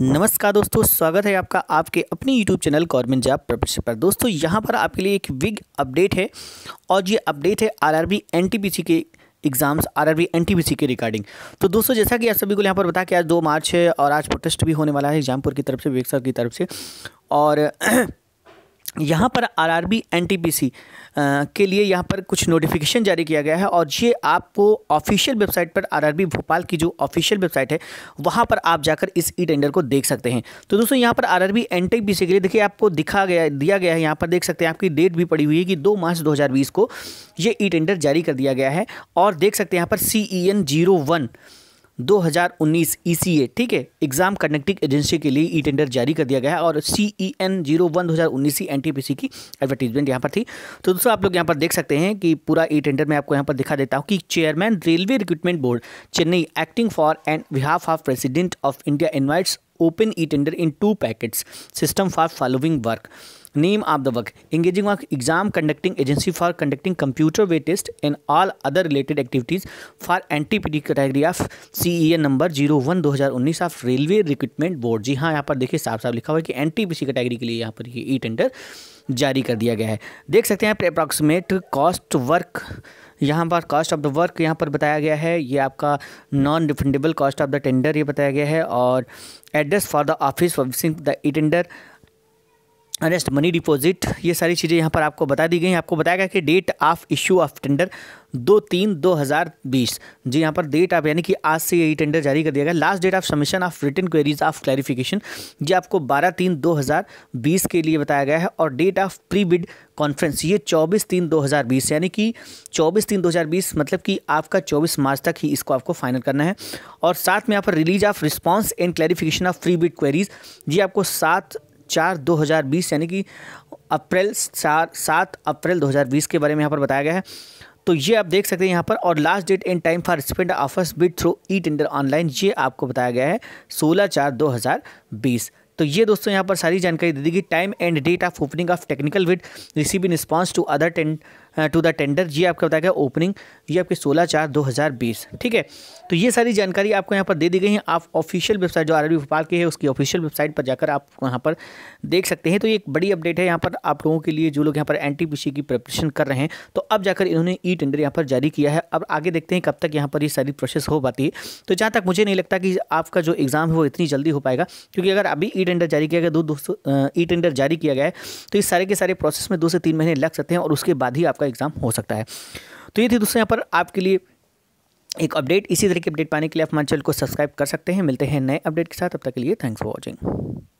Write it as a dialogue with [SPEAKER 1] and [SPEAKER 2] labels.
[SPEAKER 1] नमस्कार दोस्तों स्वागत है आपका आपके अपने YouTube channel government job preparation पर दोस्तों यहाँ पर आपके लिए एक विग अपडेट है और ये अपडेट है आरआरबी एनटीपीसी के एग्जाम्स आरआरबी एनटीपीसी के रिगार्डिंग तो दोस्तों जैसा कि आप सभी को यहाँ पर बता कि आज दो मार्च है और आज प्रोटेस्ट भी होने वाला है एग्जामपुर की तरफ से विवेक सर की तरफ से और यहाँ पर R R B N T P C के लिए यहाँ पर कुछ नोटिफिकेशन जारी किया गया है और ये आपको ऑफिशियल वेबसाइट पर आर आर बी भोपाल की जो ऑफिशियल वेबसाइट है वहाँ पर आप जाकर इस ई टेंडर को देख सकते हैं तो दोस्तों यहाँ पर R R B N T P C के लिए देखिए आपको दिखा गया दिया गया है यहाँ पर देख सकते हैं आपकी डेट भी पड़ी हुई है कि दो मार्च दो हज़ार बीस को ये ई टेंडर जारी कर दिया गया है और देख सकते हैं यहाँ पर C E N zero one 2019 ECA ठीक है एग्जाम कनेक्टिंग एजेंसी के लिए ई टेंडर जारी कर दिया गया है और C E N zero one दो हज़ार उन्नीस की एन टी पी सी की एडवर्टीजमेंट यहाँ पर थी तो दोस्तों आप लोग यहाँ पर देख सकते हैं कि पूरा ई टेंडर मैं आपको यहाँ पर दिखा देता हूँ कि chairman railway recruitment board Chennai acting for and behalf of president of India invites open e tender in two packets system for following work name of the work engaging name of the work engaging work exam conducting agency for conducting computer way test and all other of C E A number zero one दो हज़ार उन्नीस of railway recruitment board जी हाँ यहाँ पर देखिए साफ साफ लिखा हुआ है कि एनटीपीसी कैटेगरी के लिए यहाँ पर ये ई टेंडर जारी कर दिया गया है देख सकते हैं अप्रॉक्सीमेट कॉस्ट वर्क यहाँ पर कॉस्ट ऑफ द वर्क यहाँ पर बताया गया है ये आपका non refundable cost of the tender ये बताया गया है और address for the office servicing the e tender earnest money deposit ये सारी चीज़ें यहाँ पर आपको बता दी गई आपको बताया गया कि date of issue of tender दो तीन दो हज़ार बीस जी यहाँ पर डेट आप यानी कि आज से यही टेंडर जारी कर दिया गया last date of submission of written queries of clarification ये आपको बारह तीन दो हज़ार बीस के लिए बताया गया है और date of pre bid conference ये चौबीस तीन दो हज़ार बीस यानी कि चौबीस तीन दो हज़ार बीस मतलब कि आपका चौबीस मार्च तक ही इसको आपको फाइनल करना है और साथ में यहाँ पर release of response and clarification of pre bid queries ये आपको सात चार दो हज़ार बीस यानी कि अप्रैल चार सात अप्रैल दो हज़ार बीस के बारे में यहाँ पर बताया गया है तो ये आप देख सकते हैं यहाँ पर और last date and time for spend offers bid through e tender online ये आपको बताया गया है सोलह चार दो हज़ार बीस तो ये दोस्तों यहाँ पर सारी जानकारी दे दी गई time and date of opening of technical with receiving response to other tend to the tender ये आपका बताया गया ओपनिंग ये आपके 16 चार 2020 ठीक है तो ये सारी जानकारी आपको यहाँ पर दे दी गई है आप ऑफिशियल वेबसाइट जो आर भोपाल की है उसकी ऑफिशियल वेबसाइट पर जाकर आप वहाँ पर देख सकते हैं तो ये एक बड़ी अपडेट है यहाँ पर आप लोगों के लिए जो लोग यहाँ पर एन की प्रिपरेशन कर रहे हैं तो अब जाकर इन्होंने ई टेंडर यहाँ पर जारी किया है अब आगे देखते हैं कब तक यहाँ पर ये सारी प्रोसेस हो पाती है तो जहाँ तक मुझे नहीं लगता कि आपका जो एग्ज़ाम है वो इतनी जल्दी हो पाएगा क्योंकि अगर अभी ई टेंडर जारी किया गया दो ई टेंडर जारी किया गया है तो इस सारे के सारे प्रोसेस में दो से तीन महीने लग सकते हैं और उसके बाद ही आपका आपका एग्ज़ाम हो सकता है तो ये थी दोस्तों यहाँ पर आपके लिए एक अपडेट इसी तरह की अपडेट पाने के लिए आप हमारे चैनल को सब्सक्राइब कर सकते हैं मिलते हैं नए अपडेट के साथ अब तक के लिए थैंक्स फॉर वॉचिंग